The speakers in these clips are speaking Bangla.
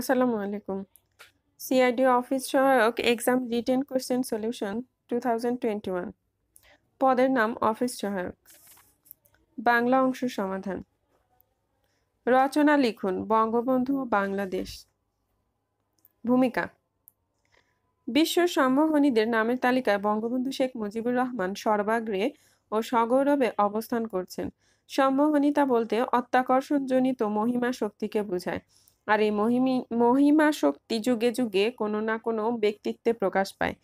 আসসালামু আলাইকুম সিআইডি অফিস সহায়ক exam written question solution two পদের নাম অফিস সহায়ক বাংলা অংশ সমাধান রচনা লিখুন বঙ্গবন্ধু বাংলাদেশ ভূমিকা বিশ্ব সম্মোহনীদের নামের তালিকায় বঙ্গবন্ধু শেখ মুজিবুর রহমান সর্বাগ্রে ও সগৌরবে অবস্থান করছেন সম্মোহনীতা বলতে অত্যাকর্ষণজনিত মহিমা শক্তিকে বোঝায় আর এই মহিমি মহিমা শক্তি যুগে যুগে কোনো না কোনো ব্যক্তিত্বে প্রকাশ পায়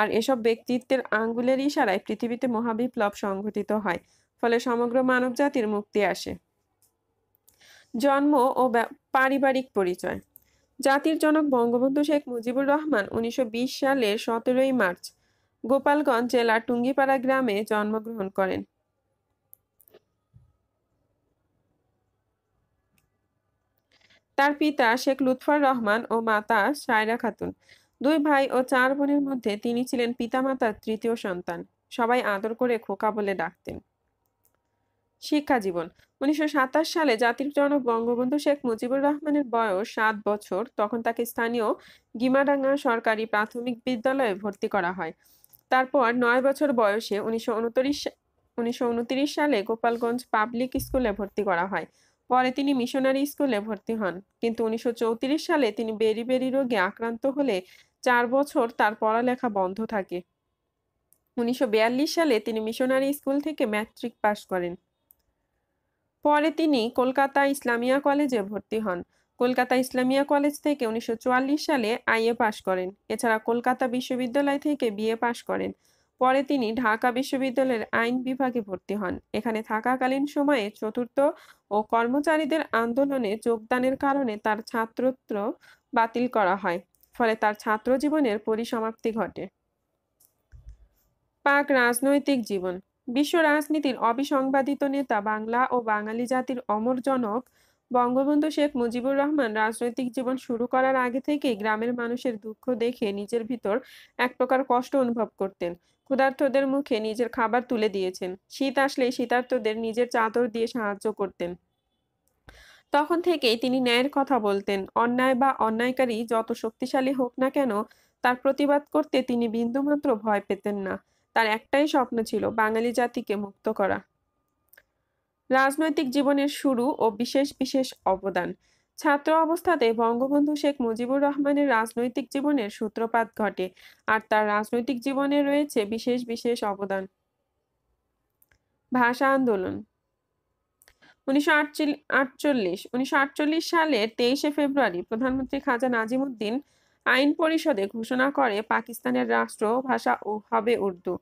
আর এসব ব্যক্তিত্বের আঙ্গুলের ইশারায় পৃথিবীতে মহাবিপ্লব সংঘটিত হয় ফলে সমগ্র মানব জাতির মুক্তি আসে জন্ম ও পারিবারিক পরিচয় জাতির জনক বঙ্গবন্ধু শেখ মুজিবুর রহমান উনিশশো সালের সতেরোই মার্চ গোপালগঞ্জ জেলার টুঙ্গিপাড়া গ্রামে জন্মগ্রহণ করেন তার পিতা শেখ লুৎফর রহমান ও মাতা সায়রা খাতুন দুই ভাই ও চার বোনের মধ্যে তিনি ছিলেন পিতামাতার তৃতীয় সন্তান সবাই আদর করে খোকা বলে ডাকতেন শিক্ষা জীবন উনিশশো সালে জাতির জনক বঙ্গবন্ধু শেখ মুজিবুর রহমানের বয়স সাত বছর তখন তাকে স্থানীয় গিমাডাঙ্গা সরকারি প্রাথমিক বিদ্যালয়ে ভর্তি করা হয় তারপর নয় বছর বয়সে উনিশশো উনত্রিশ সালে গোপালগঞ্জ পাবলিক স্কুলে ভর্তি করা হয় পরে তিনি মিশনারি স্কুলে ভর্তি হন কিন্তু উনিশশো সালে তিনি বেরিবেরি রোগে আক্রান্ত হলে চার বছর তার পড়ালেখা বন্ধ থাকে উনিশশো সালে তিনি মিশনারি স্কুল থেকে ম্যাট্রিক পাশ করেন পরে তিনি কলকাতা ইসলামিয়া কলেজে ভর্তি হন কলকাতা ইসলামিয়া কলেজ থেকে উনিশশো সালে আইএ পাশ করেন এছাড়া কলকাতা বিশ্ববিদ্যালয় থেকে বিএ পাশ করেন পরে তিনি ঢাকা বিশ্ববিদ্যালয়ের আইন বিভাগে ভর্তি হন এখানে থাকাকালীন সময়ে চতুর্থ ও কর্মচারীদের আন্দোলনে যোগদানের কারণে তার ছাত্রত্ব বাতিল করা হয় ফলে তার ছাত্র জীবনের পরিসমাপ্তি ঘটে পাক রাজনৈতিক জীবন বিশ্ব রাজনীতির অবিসংবাদিত নেতা বাংলা ও বাঙালি জাতির অমরজনক বঙ্গবন্ধু শেখ মুজিবুর রহমান রাজনৈতিক জীবন শুরু করার আগে থেকেই গ্রামের মানুষের দুঃখ দেখে নিজের ভিতর এক প্রকার কষ্ট অনুভব করতেন ক্ষুধার্তদের মুখে নিজের খাবার তুলে দিয়েছেন শীত আসলেই শীতার্থদের নিজের চাদর দিয়ে সাহায্য করতেন তখন থেকেই তিনি ন্যায়ের কথা বলতেন অন্যায় বা অন্যায়কারী যত শক্তিশালী হোক না কেন তার প্রতিবাদ করতে তিনি বিন্দুমাত্র ভয় পেতেন না তার একটাই স্বপ্ন ছিল বাঙালি জাতিকে মুক্ত করা রাজনৈতিক জীবনের শুরু ও বিশেষ বিশেষ অবদান ছাত্র অবস্থাতে বঙ্গবন্ধু শেখ মুজিবুর রহমানের রাজনৈতিক জীবনের সূত্রপাত ঘটে আর তার রাজনৈতিক জীবনে রয়েছে বিশেষ বিশেষ অবদান ভাষা আন্দোলন উনিশশো আটচল্লিশ উনিশশো সালের তেইশে ফেব্রুয়ারি প্রধানমন্ত্রী খাজা নাজিমুদ্দিন আইন পরিষদে ঘোষণা করে পাকিস্তানের রাষ্ট্র ভাষা হবে উর্দু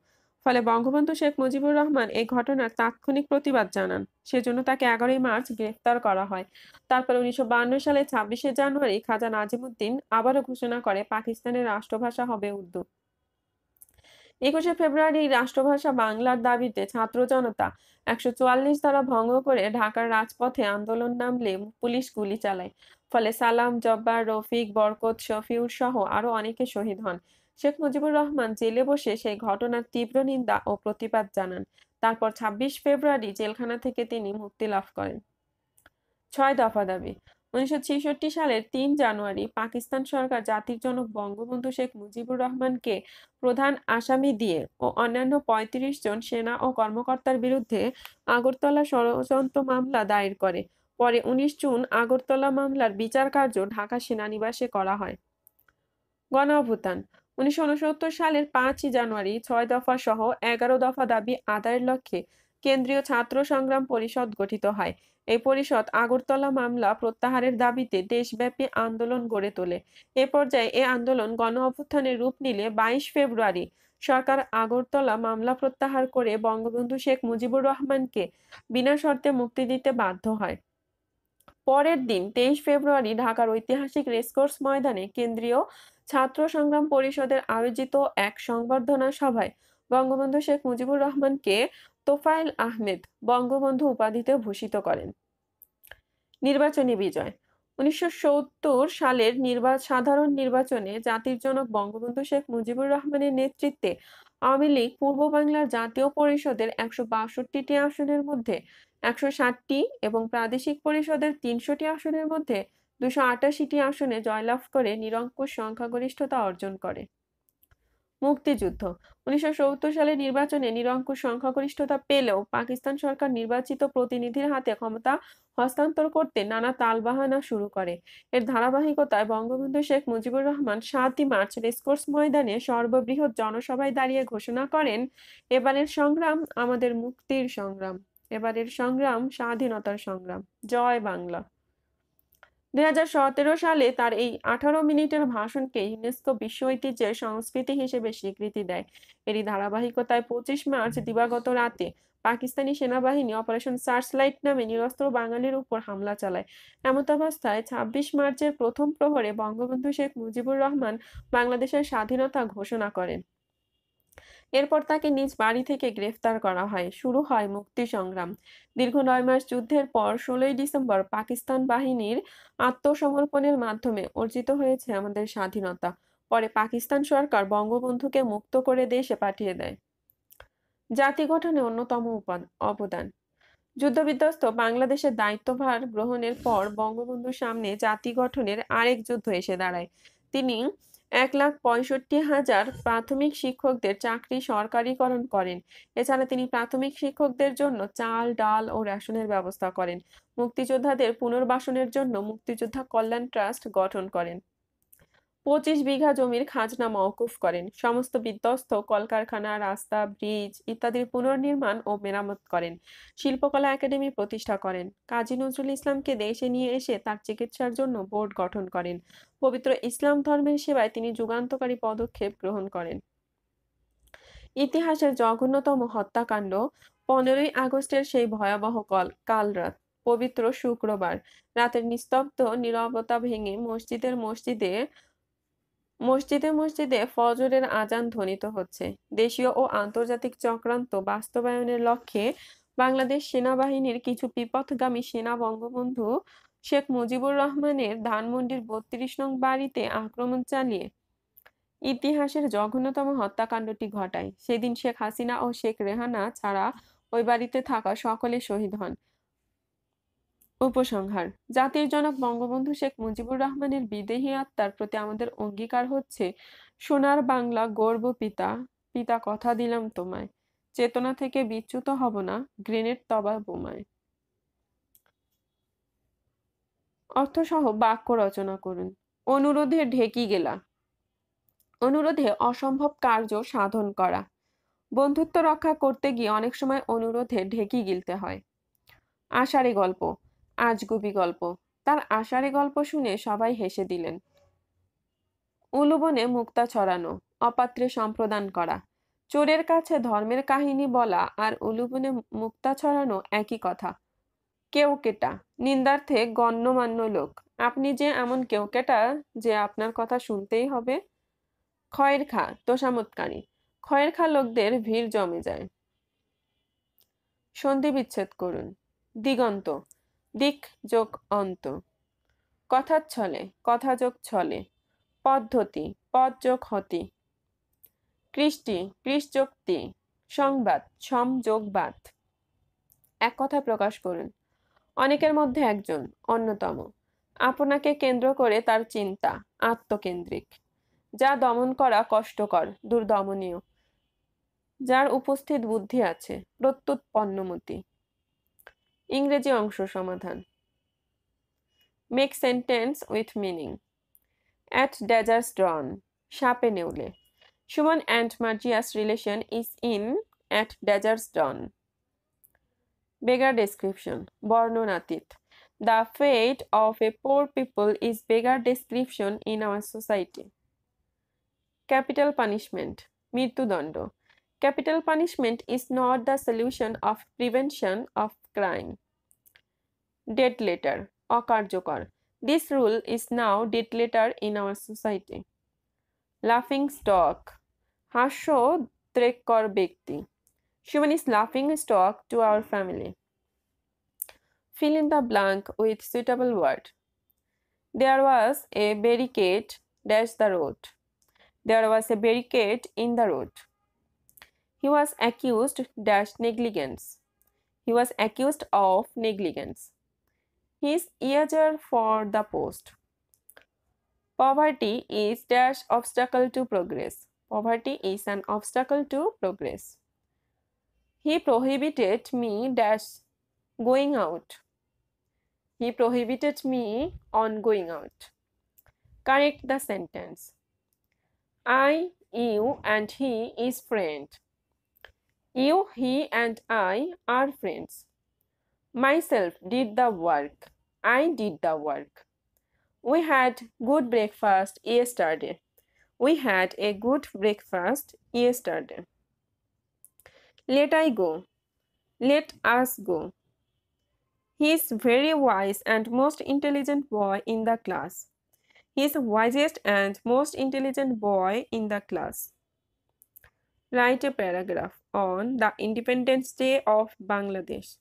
ফলে বঙ্গবন্ধু শেখ মুজিবুর রহমান এই ঘটনার তাৎক্ষণিক প্রতিবাদ জানান সেজন্য তাকে এগারোই মার্চ গ্রেফতার করা হয় তারপর উনিশশো সালে ছাব্বিশে জানুয়ারি খাজা নাজিমুদ্দিন আবারও ঘোষণা করে পাকিস্তানের রাষ্ট্রভাষা হবে উর্দু একুশে ফেব্রুয়ারি রাষ্ট্রভাষা বাংলার দাবিতে ছাত্র জনতা একশো চুয়াল্লিশ দ্বারা ভঙ্গ করে ঢাকার রাজপথে আন্দোলন নামলে পুলিশ গুলি চালায় ফলে সালাম জব্বার রফিক বরকত শফিউর সহ আরো অনেকে শহীদ হন শেখ মুজিবুর রহমান জেলে বসে সেই ঘটনার তীব্র নিন্দা ও প্রতিবাদ জানান তারপর ২৬ ফেব্রুয়ারি জেলখানা থেকে তিনি মুক্তি লাভ করেন ছয় দফা দাবি উনিশশো সালের তিন জানুয়ারি পাকিস্তান সরকার জাতির জনক বঙ্গবন্ধু শেখ মুজিবুর রহমানকে প্রধান আসামি দিয়ে ও অন্যান্য ৩৫ জন সেনা ও কর্মকর্তার বিরুদ্ধে আগরতলা ষড়যন্ত্র মামলা দায়ের করে পরে ১৯ জুন আগরতলা মামলার বিচার কার্য ঢাকা সেনানিবাসে করা হয় গণ অভ্যুত্থান উনিশশো সালের পাঁচই জানুয়ারি ছয় দফা সহ এগারো দফা দাবি আদায়ের লক্ষ্যে কেন্দ্রীয় ছাত্র সংগ্রাম পরিষদ গঠিত হয় এই পরিষদ আগরতলা মামলা প্রত্যাহারের দাবিতে দেশব্যাপী আন্দোলন গড়ে তোলে এ পর্যায়ে এ আন্দোলন গণ অভ্যুত্থানের রূপ নিলে বাইশ ফেব্রুয়ারি সরকার আগরতলা মামলা প্রত্যাহার করে বঙ্গবন্ধু শেখ মুজিবুর রহমানকে বিনা শর্তে মুক্তি দিতে বাধ্য হয় পরের দিন তেইশ ফেব্রুয়ারি ঢাকার ঐতিহাসিক রেসকোর্স ময়দানে কেন্দ্রীয় ছাত্র সংগ্রাম পরিষদের আয়োজিত এক সংবর্ধনা সভায় বঙ্গবন্ধু শেখ মুজিবুর রহমানকে তোফায়েল আহমেদ বঙ্গবন্ধু উপাধিতে ভূষিত করেন নির্বাচনী বিজয় উনিশশো সালের নির্বা সাধারণ নির্বাচনে জাতির জনক বঙ্গবন্ধু শেখ মুজিবুর রহমানের নেতৃত্বে আওয়ামী লীগ পূর্ব বাংলার জাতীয় পরিষদের একশো বাষট্টিটি আসনের মধ্যে একশো ষাটটি এবং প্রাদেশিক পরিষদের তিনশোটি আসনের মধ্যে দুশো আটাশিটি আসনে জয়লাভ করে নিরঙ্কুশ সংখ্যাগরিষ্ঠতা অর্জন করে মুক্তিযুদ্ধ উনিশশো সালে নির্বাচনে নিরঙ্কুশ সংখ্যাগরিষ্ঠতা পেলেও পাকিস্তান সরকার নির্বাচিত প্রতিনিধির হাতে ক্ষমতা হস্তান্তর করতে নানা তালবাহানা শুরু করে এর ধারাবাহিকতায় বঙ্গবন্ধু শেখ মুজিবুর রহমান সাতই মার্চ রেসকোর্স ময়দানে সর্ববৃহৎ জনসভায় দাঁড়িয়ে ঘোষণা করেন এবারের সংগ্রাম আমাদের মুক্তির সংগ্রাম এবারের সংগ্রাম স্বাধীনতার সংগ্রাম জয় বাংলা দুই সালে তার এই আঠারো মিনিটের ভাষণকে ইউনেস্কো বিশ্ব ঐতিহ্যের সংস্কৃতি হিসেবে স্বীকৃতি দেয় এরই ধারাবাহিকতায় পঁচিশ মার্চ দিবাগত রাতে পাকিস্তানি সেনাবাহিনী অপারেশন সার্চলাইট নামে নিরস্ত্র বাঙালির উপর হামলা চালায় এমত অবস্থায় ছাব্বিশ মার্চের প্রথম প্রহরে বঙ্গবন্ধু শেখ মুজিবুর রহমান বাংলাদেশের স্বাধীনতা ঘোষণা করেন এরপর তাকে নিজ বাড়ি থেকে গ্রেফতার করা হয় শুরু হয় মুক্তি সংগ্রাম দীর্ঘ নয় মাস যুদ্ধের পর ষোলোই ডিসেম্বর পাকিস্তান বাহিনীর আত্মসমর্পণের মাধ্যমে অর্জিত হয়েছে আমাদের স্বাধীনতা পরে পাকিস্তান সরকার বঙ্গবন্ধুকে মুক্ত করে দেশে পাঠিয়ে দেয় জাতি গঠনে অন্যতম অবদান যুদ্ধবিধ্বস্ত বাংলাদেশের দায়িত্বভার গ্রহণের পর বঙ্গবন্ধুর সামনে জাতি গঠনের আরেক যুদ্ধ এসে দাঁড়ায় তিনি এক লাখ পঁয়ষট্টি হাজার প্রাথমিক শিক্ষকদের চাকরি সরকারিকরণ করেন এছাড়া তিনি প্রাথমিক শিক্ষকদের জন্য চাল ডাল ও রেশনের ব্যবস্থা করেন মুক্তিযোদ্ধাদের পুনর্বাসনের জন্য মুক্তিযোদ্ধা কল্যাণ ট্রাস্ট গঠন করেন পঁচিশ বিঘা জমির খাজনা মওকুফ করেন সমস্ত বিধ্বস্ত কলকারখানা রাস্তা ব্রিজ ইত্যাদির পুনর্নির্মাণ ও মেরামত করেন শিল্পকলা একাডেমি প্রতিষ্ঠা করেন কাজী নজরুল ইসলামকে দেশে নিয়ে এসে তার চিকিৎসার জন্য বোর্ড গঠন করেন পবিত্র ইসলাম ধর্মের সেবায় তিনি যুগান্তকারী পদক্ষেপ গ্রহণ করেন ইতিহাসের জঘন্যতম হত্যাকাণ্ড পনেরোই আগস্টের সেই ভয়াবহ কল কালরাত পবিত্র শুক্রবার রাতের নিস্তব্ধ নিরবতা ভেঙে মসজিদের মসজিদে মসজিদে মসজিদে ফজরের আজান ধ্বনিত হচ্ছে দেশীয় ও আন্তর্জাতিক চক্রান্ত বাস্তবায়নের লক্ষ্যে বাংলাদেশ সেনাবাহিনীর কিছু বিপথগামী সেনা বঙ্গবন্ধু শেখ মুজিবুর রহমানের ধানমন্ডির বত্রিশ নং বাড়িতে আক্রমণ চালিয়ে ইতিহাসের জঘন্যতম হত্যাকাণ্ডটি ঘটায় সেদিন শেখ হাসিনা ও শেখ রেহানা ছাড়া ওই বাড়িতে থাকা সকলে শহীদ হন উপসংহার জাতির জনক বঙ্গবন্ধু শেখ মুজিবুর রহমানের বিদেহী আত্মার প্রতি আমাদের অঙ্গীকার হচ্ছে সোনার বাংলা গর্ব পিতা পিতা কথা দিলাম তোমায় চেতনা থেকে বিচ্যুত হব না গ্রেনেড তবা বোমায় অর্থসহ বাক্য রচনা করুন অনুরোধে ঢেকি গেলা অনুরোধে অসম্ভব কার্য সাধন করা বন্ধুত্ব রক্ষা করতে গিয়ে অনেক সময় অনুরোধে ঢেকি গিলতে হয় আষাঢ়ে গল্প আজগুবি গল্প তার আষাঢ়ে গল্প শুনে সবাই হেসে দিলেন উলুবনে মুক্তা ছড়ানো অপাত্রে সম্প্রদান করা চোরের কাছে ধর্মের কাহিনী বলা আর উলুবনে মুক্তা ছড়ানো একই কথা কেউ কেটা নিন্দার্থে গণ্যমান্য লোক আপনি যে এমন কেউ কেটা যে আপনার কথা শুনতেই হবে খয়ের খা তোষামতকারী খয়ের খা লোকদের ভিড় জমে যায় সন্ধি বিচ্ছেদ করুন দিগন্ত দিক যোগ অন্ত কথার ছলে কথা যোগ ছলে পদ্ধতি পদ যোগ হতি কৃষ্টি কৃষ যোগ তি সংবাদ সংযোগবাদ এক কথা প্রকাশ করুন অনেকের মধ্যে একজন অন্যতম আপনাকে কেন্দ্র করে তার চিন্তা আত্মকেন্দ্রিক যা দমন করা কষ্টকর দুর্দমনীয় যার উপস্থিত বুদ্ধি আছে প্রত্যুৎপন্নমতি ইংরেজি অংশ সমাধান make sentence with meaning at daggers drawn সাপে নেউলে Suman and Marzia's relation is in at daggers drawn beggar description বর্ণনাতীত the fate of a poor people is beggar description in our society capital punishment মৃত্যুদণ্ড Capital punishment is not the solution of prevention of crime. Dead letter or karjokar. This rule is now dead letter in our society. Laughing stock. হাস্য ত্রেকর ব্যক্তি Shuman is laughing stock to our family. Fill in the blank with suitable word. There was a barricade dash the road. There was a barricade in the road. He was accused dash negligence. He was accused of negligence. His eager for the post. Poverty is dash obstacle to progress. Poverty is an obstacle to progress. He prohibited me dash going out. He prohibited me on going out. Correct the sentence. I, you and he is friend. You, he, and I are friends. Myself did the work. I did the work. We had good breakfast yesterday. We had a good breakfast yesterday. Let I go. Let us go. He is very wise and most intelligent boy in the class. He is wisest and most intelligent boy in the class. Write a paragraph on the Independence Day of Bangladesh.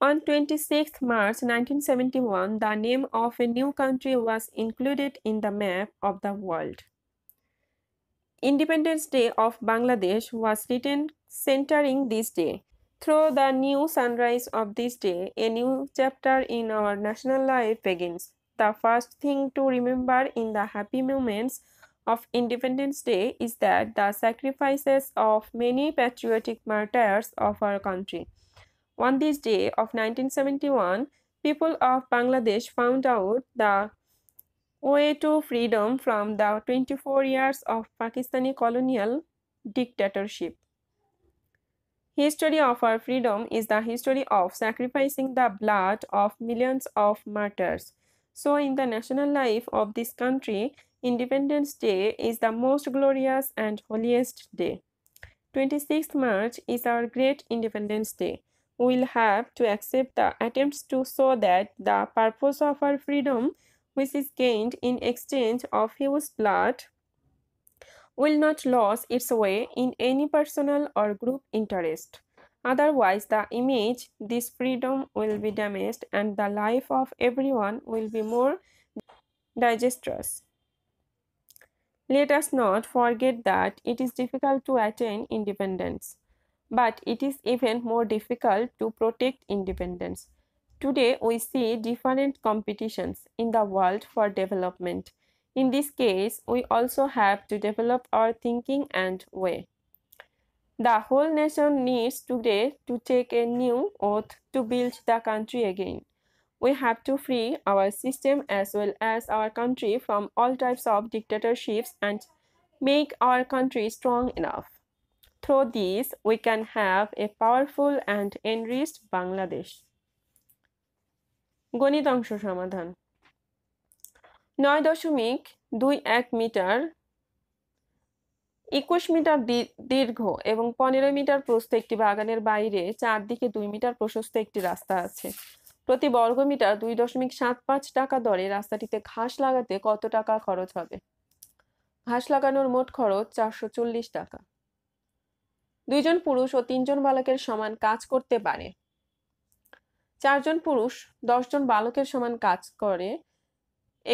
On 26 March 1971, the name of a new country was included in the map of the world. Independence Day of Bangladesh was written centering this day. Through the new sunrise of this day, a new chapter in our national life begins. The first thing to remember in the happy moments of Independence Day is that the sacrifices of many patriotic martyrs of our country. On this day of 1971, people of Bangladesh found out the way to freedom from the 24 years of Pakistani colonial dictatorship. History of our freedom is the history of sacrificing the blood of millions of martyrs. So, in the national life of this country, Independence Day is the most glorious and holiest day. 26th March is our great Independence Day. We will have to accept the attempts to show that the purpose of our freedom, which is gained in exchange of huge blood, will not lose its way in any personal or group interest. Otherwise, the image, this freedom will be damaged and the life of everyone will be more disastrous. Let us not forget that it is difficult to attain independence, but it is even more difficult to protect independence. Today, we see different competitions in the world for development. In this case, we also have to develop our thinking and way. The whole nation needs today to take a new oath to build the country again. We have to free our system as well as our country from all types of dictatorships and make our country strong enough. Through this, we can have a powerful and enriched Bangladesh. গণিত অংশ সমাধান নয় দশমিক দুই এক মিটার একুশ মিটার দীর্ঘ এবং পনেরো মিটার প্রস্থ একটি বাগানের বাইরে চারদিকে দুই মিটার প্রশস্ত একটি রাস্তা আছে প্রতি বর্গমিটার দুই দশমিক সাত পাঁচ টাকা দরে রাস্তাটিতে ঘাস লাগাতে কত টাকা খরচ হবে ঘাস লাগানোর মোট খরচ চারশো চল্লিশ টাকা দুইজন পুরুষ ও তিনজন বালকের সমান কাজ করতে পারে চারজন পুরুষ দশজন বালকের সমান কাজ করে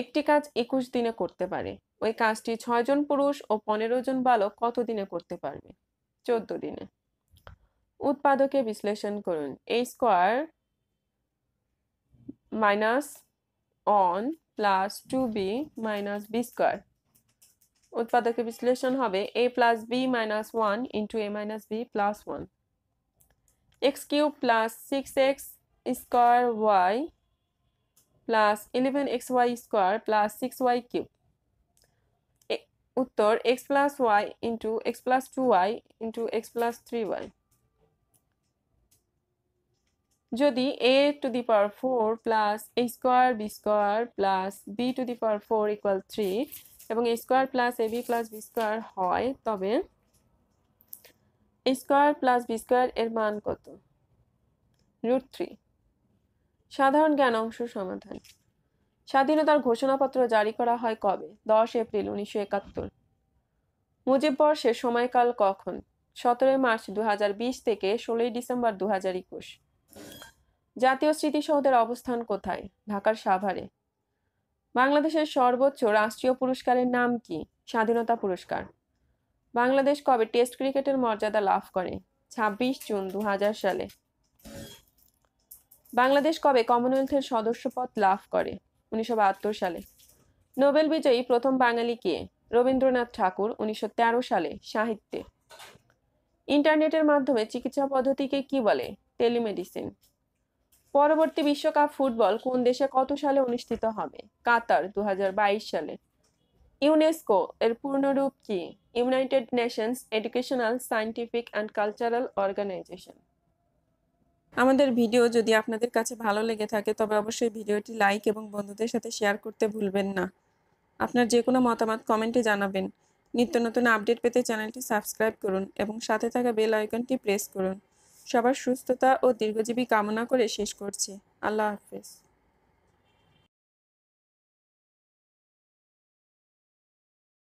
একটি কাজ একুশ দিনে করতে পারে ওই কাজটি ছয়জন পুরুষ ও পনেরো জন বালক কত দিনে করতে পারবে চোদ্দ দিনে উৎপাদকে বিশ্লেষণ করুন A square minus one plus two B minus B square উৎপাদকে বিশ্লেষণ হবে A plus B minus one into A minus B plus one X cube plus six X square Y plus eleven X Y square plus six Y cube উত্তর X plus Y into X plus two Y into X plus three Y যদি A to the power four plus A square B square plus B two the power four equal three এবং A square plus A B plus B square হয় তবে A square plus B square এর মান কত রুট থ্রি সাধারণ জ্ঞান অংশ সমাধান স্বাধীনতার ঘোষণাপত্র জারি করা হয় কবে দশ এপ্রিল উনিশশো একাত্তর মুজিব বর্ষের সময়কাল কখন সতেরোই মার্চ দু থেকে ষোলোই ডিসেম্বর দু হাজার একুশ জাতীয় স্মৃতিসৌধের অবস্থান কোথায় ঢাকার সাভারে বাংলাদেশের সর্বোচ্চ রাষ্ট্রীয় পুরস্কারের নাম কি স্বাধীনতা পুরস্কার বাংলাদেশ কবে টেস্ট ক্রিকেটের মর্যাদা লাভ করে ২৬ জুন দু সালে বাংলাদেশ কবে কমনওয়েলথের সদস্যপদ লাভ করে উনিশশো সালে নোবেল বিজয়ী প্রথম বাঙালি কে রবীন্দ্রনাথ ঠাকুর উনিশশো সালে সাহিত্যে ইন্টারনেটের মাধ্যমে চিকিৎসা পদ্ধতিকে কি বলে টেলিমেডিসিন পরবর্তী বিশ্বকাপ ফুটবল কোন দেশে কত সালে অনুষ্ঠিত হবে কাতার দু সালে ইউনেস্কো এর পূর্ণরূপ কি United Nations Educational Scientific and Cultural Organization আমাদের ভিডিও যদি আপনাদের কাছে ভালো লেগে থাকে তবে অবশ্যই ভিডিওটি লাইক এবং বন্ধুদের সাথে শেয়ার করতে ভুলবেন না আপনার যে কোনো মতামত কমেন্টে জানাবেন নিত্য নতুন আপডেট পেতে চ্যানেলটি সাবস্ক্রাইব করুন এবং সাথে থাকা বেল আইকনটি প্রেস করুন সবার সুস্থতা ও দীর্ঘজীবী কামনা করে শেষ করছি আল্লাহ হাফেজ